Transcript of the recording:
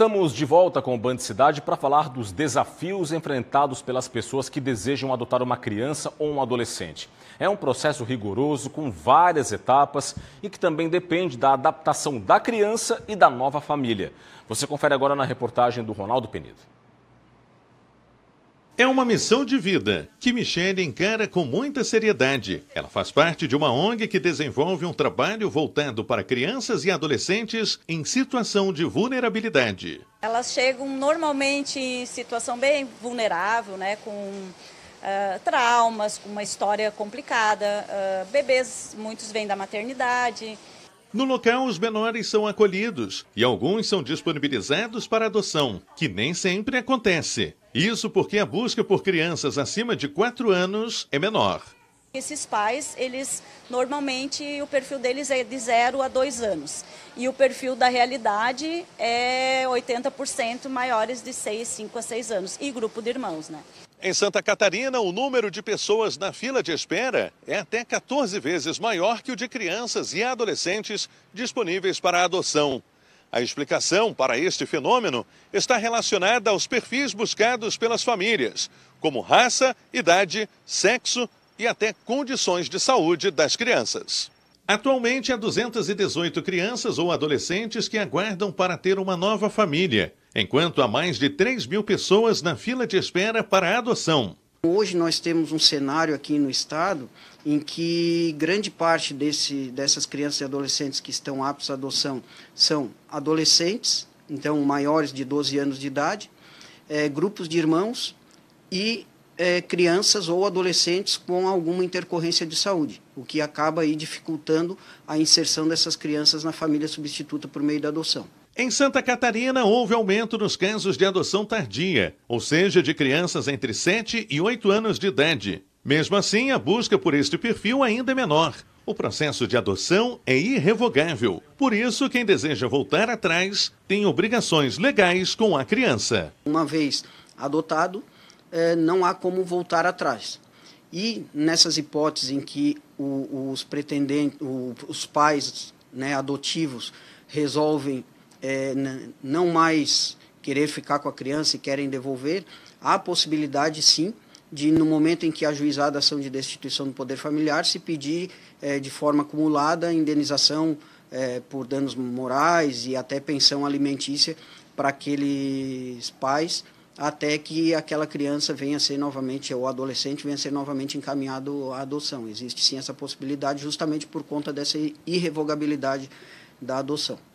Estamos de volta com o Band Cidade para falar dos desafios enfrentados pelas pessoas que desejam adotar uma criança ou um adolescente. É um processo rigoroso, com várias etapas e que também depende da adaptação da criança e da nova família. Você confere agora na reportagem do Ronaldo Penido. É uma missão de vida que Michelle encara com muita seriedade. Ela faz parte de uma ONG que desenvolve um trabalho voltado para crianças e adolescentes em situação de vulnerabilidade. Elas chegam normalmente em situação bem vulnerável, né, com uh, traumas, com uma história complicada. Uh, bebês, muitos vêm da maternidade. No local, os menores são acolhidos e alguns são disponibilizados para adoção, que nem sempre acontece. Isso porque a busca por crianças acima de 4 anos é menor. Esses pais, eles normalmente o perfil deles é de 0 a 2 anos. E o perfil da realidade é 80% maiores de 6, 5 a 6 anos. E grupo de irmãos, né? Em Santa Catarina, o número de pessoas na fila de espera é até 14 vezes maior que o de crianças e adolescentes disponíveis para adoção. A explicação para este fenômeno está relacionada aos perfis buscados pelas famílias, como raça, idade, sexo e até condições de saúde das crianças. Atualmente há 218 crianças ou adolescentes que aguardam para ter uma nova família, enquanto há mais de 3 mil pessoas na fila de espera para a adoção. Hoje nós temos um cenário aqui no estado em que grande parte desse, dessas crianças e adolescentes que estão aptos à adoção são adolescentes, então maiores de 12 anos de idade, é, grupos de irmãos e é, crianças ou adolescentes com alguma intercorrência de saúde, o que acaba aí dificultando a inserção dessas crianças na família substituta por meio da adoção. Em Santa Catarina, houve aumento nos casos de adoção tardia, ou seja, de crianças entre 7 e 8 anos de idade. Mesmo assim, a busca por este perfil ainda é menor. O processo de adoção é irrevogável. Por isso, quem deseja voltar atrás tem obrigações legais com a criança. Uma vez adotado, é, não há como voltar atrás. E nessas hipóteses em que o, os pretendentes, o, os pais né, adotivos resolvem é, não mais querer ficar com a criança e querem devolver, há possibilidade sim de, no momento em que ajuizada a ação de destituição do poder familiar, se pedir é, de forma acumulada indenização por danos morais e até pensão alimentícia para aqueles pais até que aquela criança venha a ser novamente, ou adolescente venha a ser novamente encaminhado à adoção. Existe sim essa possibilidade, justamente por conta dessa irrevogabilidade da adoção.